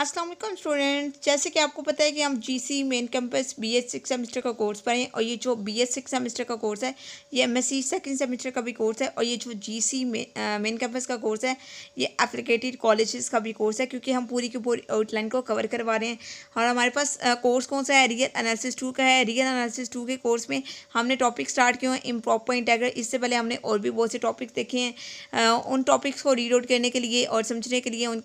अस्सलाम वालेकुम स्टूडेंट जैसे कि आपको पता है कि हम G C main campus B S six semester का कोर्स पढ़ें और ये जो बी एस सिक्स सेमेस्टर का कोर्स है ये M S C second semester का भी कोर्स है और ये जो जी सी मेन कैंपस का कोर्स है ये एप्लीकेटेड कॉलेजेस का भी कोर्स है क्योंकि हम पूरी की पूरी आउटलाइन को कवर करवा रहे हैं और हमारे पास कोर्स कौन सा है रियल एनालिसिस टू का है रियल एनालिसिस टू के कोर्स में हमने टॉपिक स्टार्ट किए हैं इम्प्रॉपर इंटेगर इससे पहले हमने और भी बहुत से टॉपिक देखे हैं उन टॉपिक्स को रीड आउट करने के लिए और समझने के लिए उन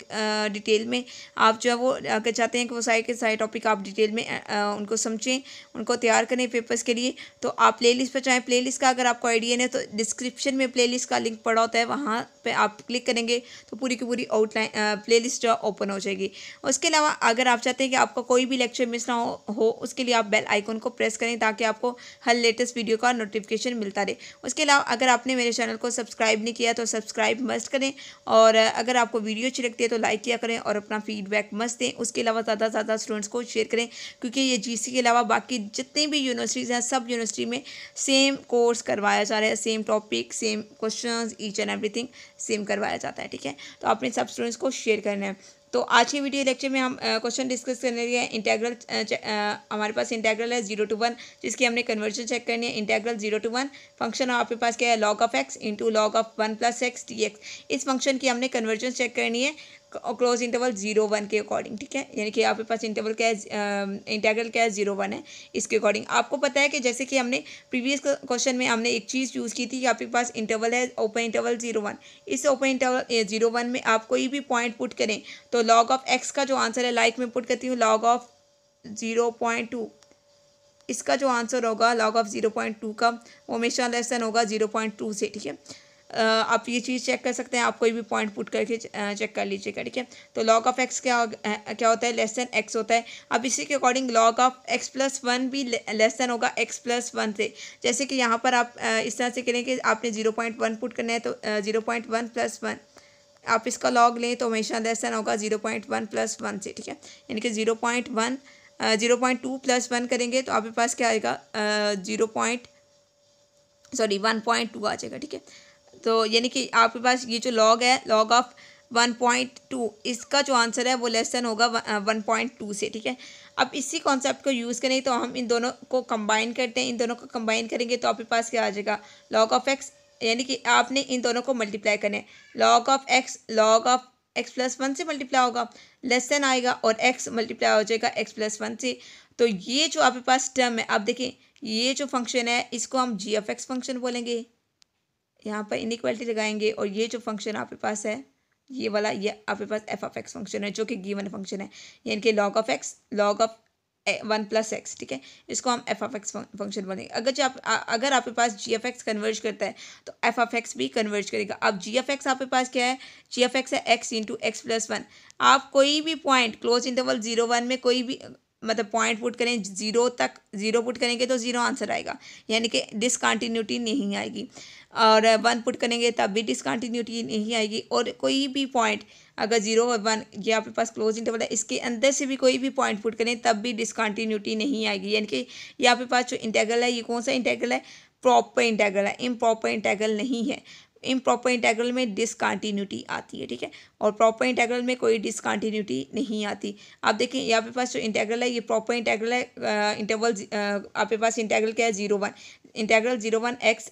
डिटेल में आप जो है वो अगर चाहते हैं कि वो सारे के सारे टॉपिक आप डिटेल में आ, उनको समझें उनको तैयार करें पेपर्स के लिए तो आप प्ले लिस्ट पर चाहें प्ले लिस्ट का अगर आपको आइडिया नहीं तो डिस्क्रिप्शन में प्ले लिस्ट का लिंक पड़ा होता है वहाँ पर आप क्लिक करेंगे तो पूरी की पूरी आउटलाइन प्ले लिस्ट जो ओपन हो जाएगी उसके अलावा अगर आप चाहते हैं कि आपका कोई भी लेक्चर मिस ना हो, हो उसके लिए आप बेल आइकन को प्रेस करें ताकि आपको हर लेटेस्ट वीडियो का नोटिफिकेशन मिलता रहे उसके अलावा अगर आपने मेरे चैनल को सब्सक्राइब नहीं किया तो सब्सक्राइब मस्ट करें और अगर आपको वीडियो अच्छी लगती है तो लाइक किया करें और अपना फीडबैक मस्त हैं उसके अलावा ज़्यादा से ज़्यादा स्टूडेंट्स को शेयर करें क्योंकि ये जी e के अलावा बाकी जितने भी यूनिवर्सिटीज़ हैं सब यूनिवर्सिटी में सेम कोर्स करवाया जा रहा है same topic same question each and everything same करवाया जाता है ठीक है तो अपने सब स्टूडेंट्स को शेयर करना है तो आज के वीडियो लेक्चर में हम क्वेश्चन डिस्कस करने लगे हैं इंटेग्रल हमारे पास इंटेग्रल है जीरो टू वन जिसकी हमने कन्वर्जन चेक करनी है integral zero to one function आपके पास क्या है log of x into log of one plus x d x इस फंक्शन की हमने कन्वर्जन चेक करनी है क्लोज इंटरवल जीरो वन के अकॉर्डिंग ठीक है यानी कि आपके पास इंटरवल क्या है इंटेग्रल क्या है जीरो वन है इसके अकॉर्डिंग आपको पता है कि जैसे कि हमने प्रीवियस क्वेश्चन में हमने एक चीज़ यूज़ की थी कि आपके पास इंटरवल है ओपन इंटरवल जीरो वन इस ओपन इंटरवल जीरो वन में आप कोई भी पॉइंट पुट करें तो लॉग ऑफ एक्स का जो आंसर है लाइक में पुट करती हूँ log of zero point two इसका जो आंसर होगा log of zero point two का वो हमेशा लेसन होगा ज़ीरो पॉइंट टू से ठीक है आप ये चीज़ चेक कर सकते हैं आप कोई भी पॉइंट पुट करके चेक कर लीजिएगा ठीक है तो लॉग ऑफ एक्स क्या क्या होता है लेस देन एक्स होता है अब इसी के according log of x plus one भी लेस देन होगा एक्स प्लस वन से जैसे कि यहाँ पर आप इस तरह से करें कि आपने ज़ीरो पॉइंट वन पुट करना है तो zero point one plus one आप इसका लॉग लें तो हमेशा लेस दैन होगा zero point one plus one से ठीक है यानी कि zero point one zero point two plus one करेंगे तो आपके पास क्या आएगा zero point sorry one point two आ जाएगा ठीक है तो यानी कि आपके पास ये जो लॉग है log of one point two इसका जो आंसर है वो लेस देन होगा वन पॉइंट टू से ठीक है अब इसी कॉन्सेप्ट को यूज़ करें तो हम इन दोनों को कंबाइन करते हैं इन दोनों को कंबाइन करेंगे तो आपके पास क्या आ जाएगा लॉग ऑफ एक्स यानी कि आपने इन दोनों को मल्टीप्लाई करना है log of x log of x plus one से मल्टीप्लाई होगा लेस देन आएगा और एक्स मल्टीप्लाई हो जाएगा एक्स प्लस वन से तो ये जो आपके पास टर्म है आप देखें ये जो फंक्शन है इसको हम जी ऑफ एक्स फंक्शन बोलेंगे यहाँ पर इनक्वालिटी लगाएंगे और ये जो फंक्शन आपके पास है ये वाला ये आपके पास एफ ऑफ एक्स फंक्शन है जो कि गिवन फंक्शन है यानी कि log of x log of one plus x ठीक है इसको हम एफ ऑफ एक्स फंक्शन बोलेंगे अगर जो आप अगर आपके पास जी एफ एक्स कन्वर्ज करता है तो एफ ऑफ एक्स भी कन्वर्ज करेगा अब जी एफ एक्स आपके पास क्या है जी एफ एक्स है x into x plus one आप कोई भी point close interval zero one में कोई भी मतलब पॉइंट पुट करें जीरो तक जीरो पुट करेंगे तो जीरो आंसर आएगा यानी कि डिसकॉन्टीन्यूटी नहीं आएगी और वन पुट करेंगे तब भी डिसकॉन्टीन्यूटी नहीं आएगी और कोई भी पॉइंट अगर जीरो और वन ये आपके पास क्लोज इंटरवल है इसके अंदर से भी कोई भी पॉइंट पुट करें तब भी डिसकॉन्टीन्यूटी नहीं आएगी यानी कि यह आपके पास जो इंटेगल है ये कौन सा इंटेगल है प्रॉपर इंटेगल है इम्प्रॉपर इंटेगल नहीं है इन प्रॉपर इंटेग्रल में डिसकॉन्टीन्यूटी आती है ठीक है और प्रॉपर इंटेग्रल में कोई डिसकॉन्टीन्यूटी नहीं आती आप देखें ये आपके पास जो इंटेग्रल है ये प्रॉपर इंटेग्रल है इंटरवल आपके पास इंटेग्रल क्या है zero one integral zero one x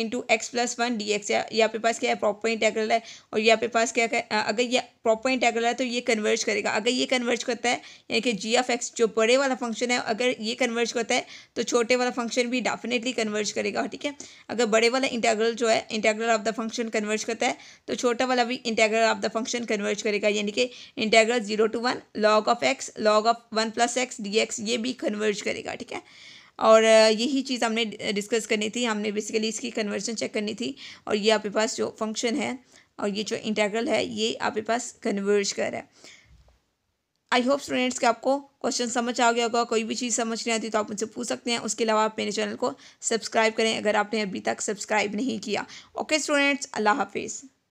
into x plus one d x यहाँ पे पास क्या है प्रॉपर इंटेग्रल है और यहाँ पे पास क्या है अगर ये प्रॉपर इंटेग्रल है तो ये कन्वर्ज करेगा अगर ये कन्वर्ज करता है यानी कि जी ऑफ एक्स जो बड़े वाला फंक्शन है अगर ये कन्वर्ज करता है तो छोटे वाला फंक्शन भी डेफिनेटली कन्वर्ज करेगा ठीक है अगर बड़े वाला इंटेग्रल जो है integral of the function converge करता है तो छोटा वाला भी integral of the function converge करेगा यानी कि integral zero to one log of x log of one plus x d x ये भी कन्वर्ज करेगा ठीक है और यही चीज़ हमने डिस्कस करनी थी हमने बेसिकली इसकी कन्वर्जन चेक करनी थी और ये आपके पास जो फंक्शन है और ये जो इंटेग्रल है ये आपके पास कन्वर्ज कर रहा है आई होप स्टूडेंट्स के आपको क्वेश्चन समझ आ गया होगा कोई भी चीज़ समझ नहीं आती तो आप मुझसे पूछ सकते हैं उसके अलावा आप मेरे चैनल को सब्सक्राइब करें अगर आपने अभी तक सब्सक्राइब नहीं किया ओके स्टूडेंट्स अल्लाह हाफिज़